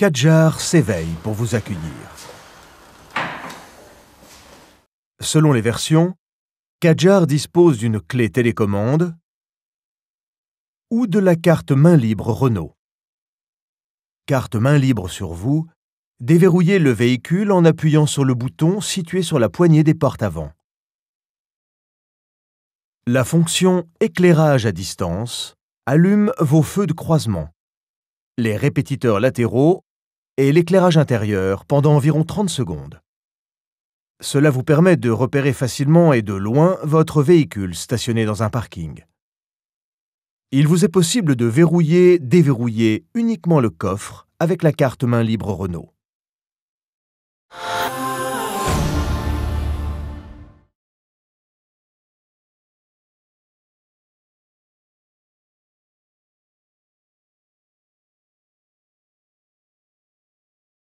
Kadjar s'éveille pour vous accueillir. Selon les versions, Kadjar dispose d'une clé télécommande ou de la carte main libre Renault. Carte main libre sur vous, déverrouillez le véhicule en appuyant sur le bouton situé sur la poignée des portes avant. La fonction éclairage à distance allume vos feux de croisement, les répétiteurs latéraux et l'éclairage intérieur pendant environ 30 secondes. Cela vous permet de repérer facilement et de loin votre véhicule stationné dans un parking. Il vous est possible de verrouiller, déverrouiller uniquement le coffre avec la carte main libre Renault.